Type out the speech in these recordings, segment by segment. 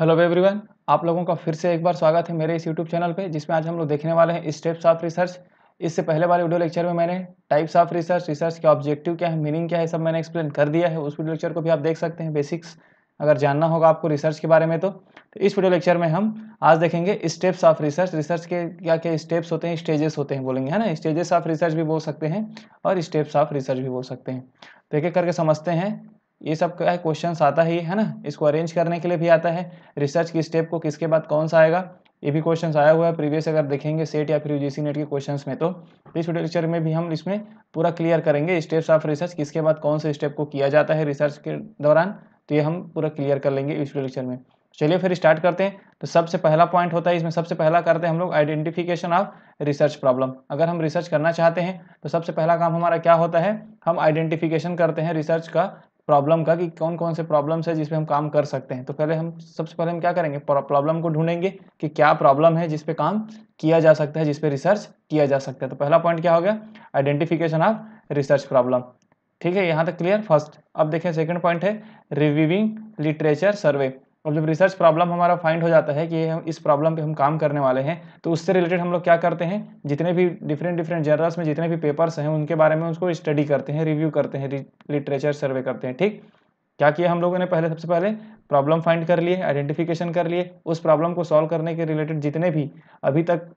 hello everyone आप लोगों का फिर से एक बार स्वागत है मेरे इस यूट्यूब चैनल पे जिसमें आज हम लोग देखने वाले हैं स्टेप्स ऑफ रिसर्च इससे पहले वाले वीडियो लेक्चर में मैंने टाइप्स ऑफ रिसर्च रिसर्च के ऑब्जेक्टिव क्या है मीनिंग क्या है सब मैंने एक्सप्लेन कर दिया है उस वीडियो लेक्चर को भी आप देख सकते हैं बेसिक्स अगर जानना होगा आपको रिसर्च के बारे में तो, तो इस वीडियो लेक्चर में हम आज देखेंगे स्टेप्स ऑफ रिसर्च रिसर्च के क्या क्या स्टेप्स होते हैं स्टेजेस होते हैं बोलेंगे है ना स्टेजेस ऑफ रिसर्च भी बोल सकते हैं और स्टेप्स ऑफ रिसर्च भी बोल सकते हैं तो एक एक करके समझते हैं ये सब का क्वेश्चन आता ही है ना इसको अरेंज करने के लिए भी आता है रिसर्च की स्टेप को किसके बाद कौन सा आएगा ये भी क्वेश्चन आया हुआ है प्रीवियस अगर देखेंगे सेट या फिर यूजीसी नेट के क्वेश्चन में तो इस वीडियो लेक्चर में भी हम इसमें पूरा क्लियर करेंगे स्टेप्स ऑफ रिसर्च किसके बाद कौन से स्टेप को किया जाता है रिसर्च के दौरान तो ये हम पूरा क्लियर कर लेंगे इस वीडियो लेक्चर में चलिए फिर स्टार्ट करते हैं तो सबसे पहला पॉइंट होता है इसमें सबसे पहला करते हैं हम लोग आइडेंटिफिकेशन ऑफ रिसर्च प्रॉब्लम अगर हम रिसर्च करना चाहते हैं तो सबसे पहला काम हमारा क्या होता है हम आइडेंटिफिकेशन करते हैं रिसर्च का प्रॉब्लम का कि कौन कौन से प्रॉब्लम्स है जिसपे हम काम कर सकते हैं तो पहले हम सबसे पहले हम क्या करेंगे प्रॉब्लम को ढूंढेंगे कि क्या प्रॉब्लम है जिसपे काम किया जा सकता है जिसपे रिसर्च किया जा सकता है तो पहला पॉइंट क्या हो गया आइडेंटिफिकेशन ऑफ रिसर्च प्रॉब्लम ठीक है यहाँ तक क्लियर फर्स्ट अब देखें सेकंड पॉइंट है रिव्यूविंग लिटरेचर सर्वे और जब रिसर्च प्रॉब्लम हमारा फाइंड हो जाता है कि हम इस प्रॉब्लम पे हम काम करने वाले हैं तो उससे रिलेटेड हम लोग क्या करते हैं जितने भी डिफरेंट डिफरेंट जर्नल्स में जितने भी पेपर्स हैं उनके बारे में उसको स्टडी करते हैं रिव्यू करते हैं लिटरेचर सर्वे करते हैं ठीक क्या किया हम लोगों ने पहले सबसे पहले प्रॉब्लम फाइंड कर लिए आइडेंटिफिकेशन कर लिए उस प्रॉब्लम को सॉल्व करने के रिलेटेड जितने भी अभी तक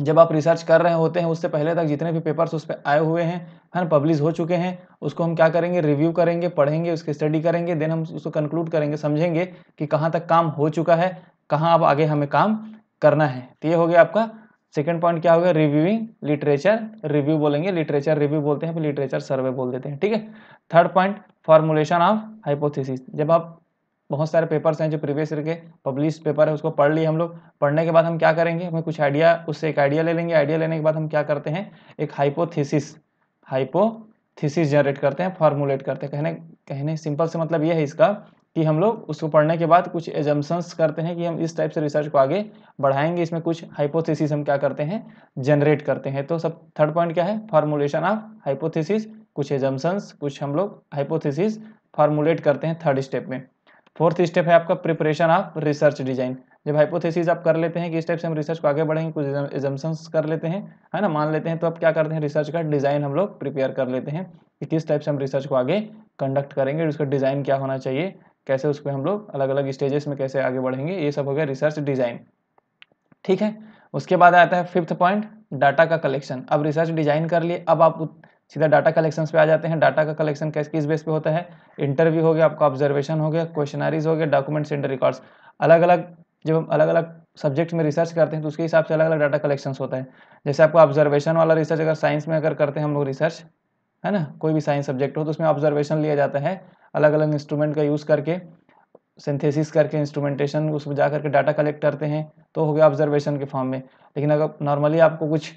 जब आप रिसर्च कर रहे होते हैं उससे पहले तक जितने भी पेपर्स उस पर आए हुए हैं है पब्लिश हो चुके हैं उसको हम क्या करेंगे रिव्यू करेंगे पढ़ेंगे उसकी स्टडी करेंगे देन हम उसको कंक्लूड करेंगे समझेंगे कि कहाँ तक काम हो चुका है कहाँ अब आगे हमें काम करना है तो ये हो गया आपका सेकेंड पॉइंट क्या हो गया रिव्यूइंग लिटरेचर रिव्यू बोलेंगे लिटरेचर रिव्यू बोलते हैं फिर लिटरेचर सर्वे बोल देते हैं ठीक है third point formulation of hypothesis जब आप बहुत सारे पेपर्स हैं जो प्रीवियस ईयर के पब्लिश पेपर है उसको पढ़ लिए हम लोग पढ़ने के बाद हम क्या करेंगे हमें कुछ आइडिया उससे एक आइडिया ले लेंगे आइडिया लेने के बाद हम क्या करते हैं एक हाइपोथीसिस हाइपोथीसिस जनरेट करते हैं फॉर्मुलेट करते हैं कहने कहने सिंपल से मतलब ये है इसका कि हम लोग उसको पढ़ने के बाद कुछ एजम्पन्स करते हैं कि हम इस टाइप से रिसर्च को आगे बढ़ाएंगे इसमें कुछ हाइपोथेसिस हम क्या करते हैं जनरेट करते हैं तो सब थर्ड पॉइंट क्या है फार्मूलेशन ऑफ हाइपोथेसिस कुछ एजम्सन्स कुछ हम लोग हाइपोथेसिस फार्मूलेट करते हैं थर्ड स्टेप में फोर्थ स्टेप है आपका प्रिपरेशन ऑफ रिसर्च डिजाइन जब हाइपोथेसिस आप कर लेते हैं कि इस टाइप से हम रिसर्च को आगे बढ़ेंगे कुछ एजम्सन कर लेते हैं है ना मान लेते हैं तो आप क्या करते हैं रिसर्च का डिज़ाइन हम लोग प्रिपेयर कर लेते हैं कि किस टाइप से हम रिसर्च को आगे कंडक्ट करेंगे उसका डिज़ाइन क्या होना चाहिए कैसे पर हम लोग अलग अलग स्टेजेस में कैसे आगे बढ़ेंगे ये सब हो गया रिसर्च डिज़ाइन ठीक है उसके बाद आता है फिफ्थ पॉइंट डाटा का कलेक्शन अब रिसर्च डिजाइन कर लिए अब आप सीधा डाटा कलेक्शन पे आ जाते हैं डाटा का कलेक्शन कैस किस बेस पे होता है इंटरव्यू हो गया आपका ऑब्जर्वेशन हो गया क्वेश्चनरीज हो गया डॉक्यूमेंट्स एंड रिकॉर्ड्स अलग अलग जब हम अलग अलग सब्जेक्ट में रिसर्च करते हैं तो उसके हिसाब से अलग अलग डाटा कलेक्शन होता है जैसे आपको ऑब्जर्वेशन वाला रिसर्च अगर साइंस में अगर करते हैं हम लोग रिसर्च है ना कोई भी साइंस सब्जेक्ट हो तो उसमें ऑब्जर्वेशन लिया जाता है अलग अलग इंस्ट्रूमेंट का यूज़ करके सिंथेसिस करके इंस्ट्रूमेंटेशन उसमें जा करके डाटा कलेक्ट करते हैं तो हो गया ऑब्जर्वेशन के फॉर्म में लेकिन अगर नॉर्मली आपको कुछ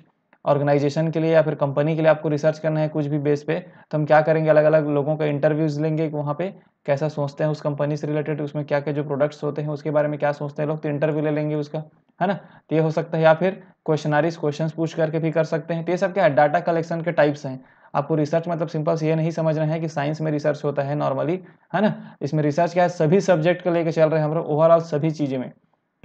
ऑर्गेनाइजेशन के लिए या फिर कंपनी के लिए आपको रिसर्च करना है कुछ भी बेस पे तो हम क्या करेंगे अलग अलग लोगों का इंटरव्यूज़ लेंगे वहाँ पे कैसा सोचते हैं उस कंपनी से रिलेटेड उसमें क्या क्या जो प्रोडक्ट्स होते हैं उसके बारे में क्या सोचते हैं लोग तो इंटरव्यू ले लेंगे उसका है ना तो ये हो सकता है या फिर क्वेश्चनारीज क्वेश्चन पूछ करके भी कर सकते हैं तो ये सब क्या है डाटा कलेक्शन के टाइप्स हैं आपको रिसर्च मतलब सिंपल ये नहीं समझना है कि साइंस में रिसर्च होता है नॉर्मली है ना इसमें रिसर्च क्या है सभी सब्जेक्ट को लेकर चल रहे हैं हम लोग ओवरऑल सभी चीज़ें में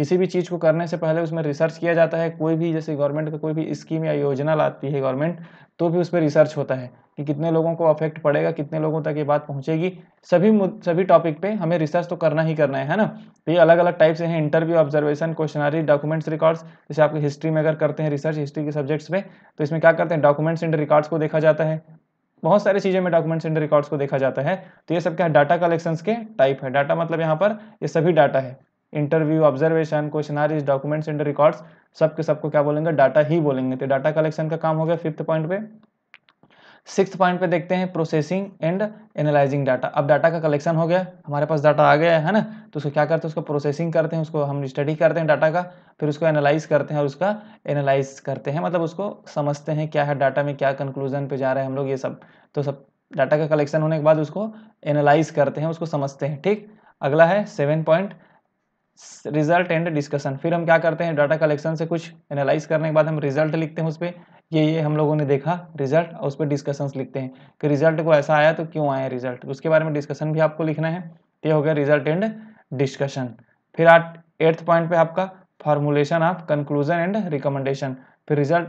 किसी भी चीज़ को करने से पहले उसमें रिसर्च किया जाता है कोई भी जैसे गवर्नमेंट का कोई भी स्कीम या योजना लाती है गवर्नमेंट तो भी उस पर रिसर्च होता है कि कितने लोगों को अफेक्ट पड़ेगा कितने लोगों तक ये बात पहुंचेगी सभी सभी टॉपिक पे हमें रिसर्च तो करना ही करना है है ना तो ये अलग अलग टाइप से हैं interview observation questionnaire documents records जैसे आपकी हिस्ट्री में अगर करते हैं रिसर्च हिस्ट्री के सब्जेक्ट्स में तो इसमें क्या करते हैं डॉक्यूमेंट्स एंड रिकॉर्ड्स को देखा जाता है बहुत सारी चीज़ों में डॉक्यूमेंट्स एंड रिकॉर्ड्स को देखा जाता है तो ये सब क्या है डाटा कलेक्शंस के टाइप है डाटा मतलब यहाँ पर ये सभी डाटा है interview observation questionnaires documents and records सबके सबको क्या बोलेंगे डाटा ही बोलेंगे तो डाटा कलेक्शन का काम हो गया फिफ्थ पॉइंट पे सिक्स पॉइंट पे देखते हैं प्रोसेसिंग एंड एनालाइजिंग डाटा अब डाटा का कलेक्शन हो गया हमारे पास डाटा आ गया है ना तो उसको क्या करते हैं उसको प्रोसेसिंग करते हैं उसको हम स्टडी करते हैं डाटा का फिर उसको एनालाइज करते हैं और उसका एनालाइज करते हैं मतलब उसको समझते हैं क्या है डाटा में क्या कंक्लूजन पे जा रहे हैं हम लोग ये सब तो सब डाटा का कलेक्शन होने के बाद उसको एनालाइज करते हैं उसको समझते हैं ठीक अगला है seven point result and discussion फिर हम क्या करते हैं डाटा कलेक्शन से कुछ एनालाइज करने के बाद हम रिजल्ट लिखते हैं उस पर ये ये हम लोगों ने देखा रिजल्ट और उस पर डिस्कशंस लिखते हैं कि रिजल्ट को ऐसा आया तो क्यों आया रिजल्ट उसके बारे में डिस्कशन भी आपको लिखना है ये हो गया रिजल्ट एंड डिस्कशन फिर आठ एट्थ पॉइंट पे आपका formulation of conclusion and recommendation फिर रिजल्ट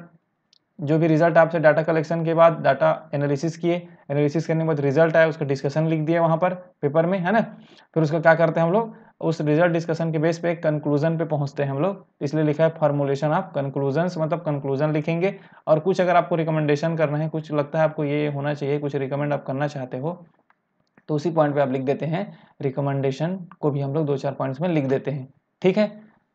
जो भी रिजल्ट आपसे डाटा कलेक्शन के बाद डाटा एनालिसिस किए एनालिसिस करने के बाद रिजल्ट आया उसका डिस्कशन लिख दिया वहाँ पर पेपर में है ना फिर उसका क्या करते हैं हम लोग उस रिजल्ट डिस्कशन के बेस पे कंक्लूजन पे पहुंचते हैं हम लोग इसलिए लिखा है फॉर्मुलेशन ऑफ कंक्लूजन मतलब कंक्लूजन लिखेंगे और कुछ अगर आपको रिकमेंडेशन करना है कुछ लगता है आपको ये होना चाहिए कुछ रिकमेंड आप करना चाहते हो तो उसी पॉइंट पे आप लिख देते हैं रिकमेंडेशन को भी हम लोग दो चार पॉइंट्स में लिख देते हैं ठीक है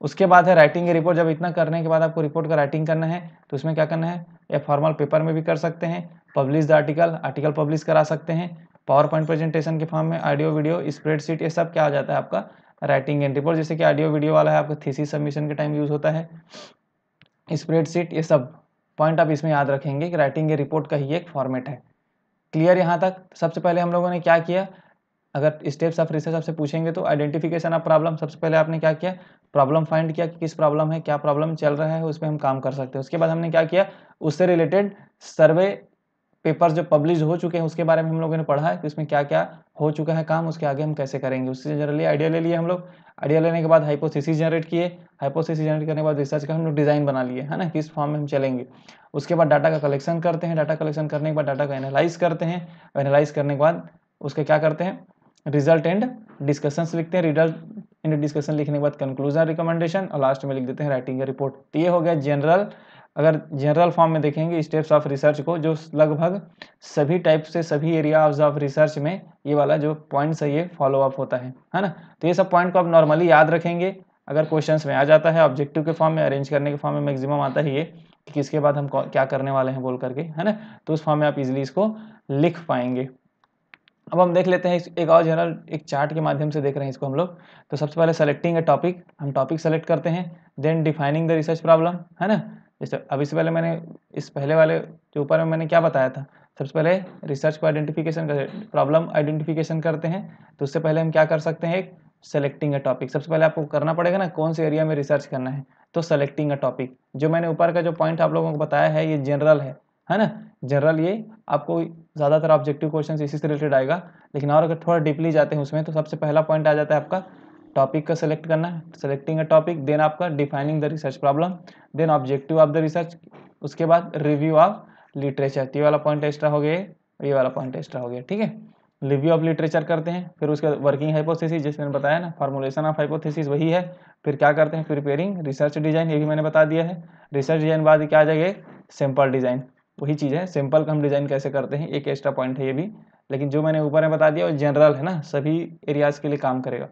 उसके बाद है राइटिंग की रिपोर्ट जब इतना करने के बाद आपको रिपोर्ट का राइटिंग करना है तो उसमें क्या करना है या फॉर्मल पेपर में भी कर सकते हैं publish the article article publish करा सकते हैं पावर पॉइंट प्रेजेंटेशन के फॉर्म में ऑडियो वीडियो स्प्रेडशीट ये सब क्या हो जाता है आपका राइटिंग एंड रिपोर्ट जैसे कि ऑडियो वीडियो वाला है आपका थीसी सबमिशन के टाइम यूज़ होता है स्प्रेडशीट ये सब पॉइंट आप इसमें याद रखेंगे कि राइटिंग एंड रिपोर्ट का ही एक फॉर्मेट है क्लियर यहाँ तक सबसे पहले हम लोगों ने क्या किया अगर स्टेप्स ऑफ रिसर्च आपसे पूछेंगे तो आइडेंटिफिकेशन ऑफ प्रॉब्लम सबसे पहले आपने क्या किया प्रॉब्लम फाइंड किया कि किस प्रॉब्लम है क्या प्रॉब्लम चल रहा है उस पर हम काम कर सकते हैं उसके बाद हमने क्या किया उससे रिलेटेड सर्वे पेपर जो पब्लिश हो चुके हैं उसके बारे में हम लोगों ने पढ़ा है कि उसमें क्या क्या हो चुका है काम उसके आगे हम कैसे करेंगे उससे जनरली आइडिया ले लिए हम लोग आइडिया लेने के बाद हाइपोथेसिस जनरेट किए हाइपोथेसिस जनरेट करने के बाद रिसर्च का हम लोग डिज़ाइन बना लिए है ना किस फॉर्म में हम चलेंगे उसके बाद डाटा का कलेक्शन करते हैं डाटा कलेक्शन करने के बाद डाटा को एनालाइज करते हैं एनालाइज करने के बाद उसका क्या करते हैं रिजल्ट एंड डिस्कशंस लिखते हैं रिजल्ट एंड डिस्कशन लिखने के बाद कंक्लूजन रिकमेंडेशन और लास्ट में लिख देते हैं राइटिंग रिपोर्ट तो ये हो गया जनरल अगर जनरल फॉर्म में देखेंगे स्टेप्स ऑफ रिसर्च को जो लगभग सभी टाइप से सभी एरिया ऑफ रिसर्च में ये वाला जो पॉइंट्स है ये फॉलोअप होता है है ना तो ये सब पॉइंट को आप नॉर्मली याद रखेंगे अगर क्वेश्चंस में आ जाता है ऑब्जेक्टिव के फॉर्म में अरेंज करने के फॉर्म में मैक्सिमम आता है ये कि किसके बाद हम क्या करने वाले हैं बोल करके है ना तो उस फॉर्म में आप इजिली इसको लिख पाएंगे अब हम देख लेते हैं एक और जनरल एक चार्ट के माध्यम से देख रहे हैं इसको हम लोग तो सबसे पहले सेलेक्टिंग ए टॉपिक हम टॉपिक सेलेक्ट करते हैं then defining the research problem है ना जैसे अब इससे पहले मैंने इस पहले वाले के ऊपर में मैंने क्या बताया था सबसे पहले रिसर्च को आइडेंटिफिकेशन कर प्रॉब्लम आइडेंटिफिकेशन करते हैं तो उससे पहले हम क्या कर सकते हैं एक सेलेक्टिंग अ टॉपिक सबसे पहले आपको करना पड़ेगा ना कौन से एरिया में रिसर्च करना है तो सेलेक्टिंग अ टॉपिक जो मैंने ऊपर का जो पॉइंट आप लोगों को बताया है ये जनरल है है ना जनरल ये आपको ज़्यादातर ऑब्जेक्टिव क्वेश्चन इसी से रिलेटेड आएगा लेकिन और अगर थोड़ा डीपली जाते हैं उसमें तो सबसे पहला पॉइंट आ जाता है आपका टॉपिक का सेलेक्ट करना है सेलेक्टिंग अ टॉपिक देन आपका defining the research problem then objective of the research उसके बाद रिव्यू ऑफ लिटरेचर ये वाला पॉइंट एक्स्ट्रा हो गया ये वाला पॉइंट एक्स्ट्रा हो गया ठीक है रिव्यू ऑफ लिटरेचर करते हैं फिर उसके वर्किंग हाइपोथेसिस जैसे मैंने बताया ना फॉर्मुलेशन ऑफ हाइपोथेसिस वही है फिर क्या करते हैं प्रिपेयरिंग रिसर्च डिजाइन ये भी मैंने बता दिया है रिसर्च डिजाइन बाद क्या आ जाएगा सिंपल डिजाइन वही चीज़ है सिंपल का हम डिजाइन कैसे करते हैं एक एक्स्ट्रा पॉइंट है ये भी लेकिन जो मैंने ऊपर में बता दिया वो जनरल है ना सभी एरियाज के लिए काम करेगा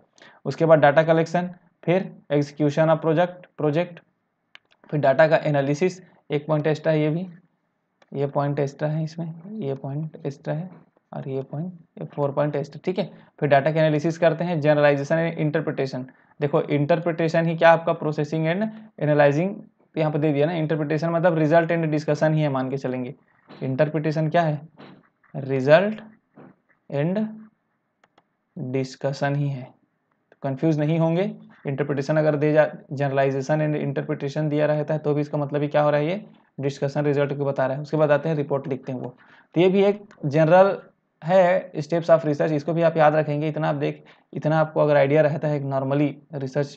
उसके बाद डाटा कलेक्शन फिर एग्जीक्यूशन ऑफ प्रोजेक्ट प्रोजेक्ट फिर डाटा का एनालिसिस एक पॉइंट एक्स्ट्रा है ये भी ये पॉइंट एक्स्ट्रा है इसमें ये पॉइंट एक्स्ट्रा है और ये पॉइंट फोर पॉइंट एक्स्ट्रा ठीक है फिर डाटा का एनालिसिस करते हैं जनरलाइजेशन एंड इंटरप्रिटेशन देखो इंटरप्रिटेशन ही क्या आपका प्रोसेसिंग एंड एनालाइजिंग यहाँ पर दे दिया ना इंटरप्रिटेशन मतलब रिजल्ट एंड डिस्कशन ही है मान के चलेंगे इंटरप्रिटेशन क्या है रिजल्ट एंड डिस्कशन ही है तो कंफ्यूज नहीं होंगे इंटरप्रिटेशन अगर दे जा जनरलाइजेशन एंड इंटरप्रिटेशन दिया रहता है तो भी इसका मतलब ही क्या हो रहा है ये डिस्कशन रिजल्ट को बता रहा है उसके बाद आते हैं रिपोर्ट लिखते हैं वो तो ये भी एक जनरल है स्टेप्स ऑफ रिसर्च इसको भी आप याद रखेंगे इतना आप देख इतना आपको अगर आइडिया रहता है नॉर्मली रिसर्च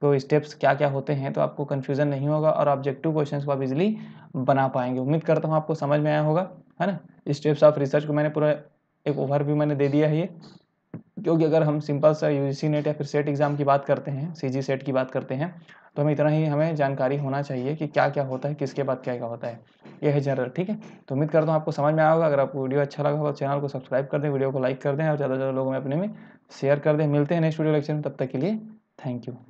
को स्टेप्स क्या क्या होते हैं तो आपको कन्फ्यूज़न नहीं होगा और ऑब्जेक्टिव क्वेश्चन को आप इजिली बना पाएंगे उम्मीद करता हूँ आपको समझ में आया होगा है ना स्टेप्स ऑफ रिसर्च को मैंने पूरा एक ओवर भी मैंने दे दिया है ये क्योंकि अगर हम सिंपल सा यू नेट या फिर सेट एग्ज़ाम की बात करते हैं सी सेट की बात करते हैं तो हमें इतना ही हमें जानकारी होना चाहिए कि क्या क्या होता है किसके बाद क्या क्या होता है यह है जनरल ठीक है तो उम्मीद करता हूँ आपको समझ में आएगा अगर आपको वीडियो अच्छा लगा तो चैनल को सब्सक्राइब कर दें वीडियो को लाइक कर दें और ज़्यादा से ज़्यादा लोगों में अपने में शेयर कर दें मिलते हैं नेक्स्ट वीडियो लेक्चर में तब तक के लिए थैंक यू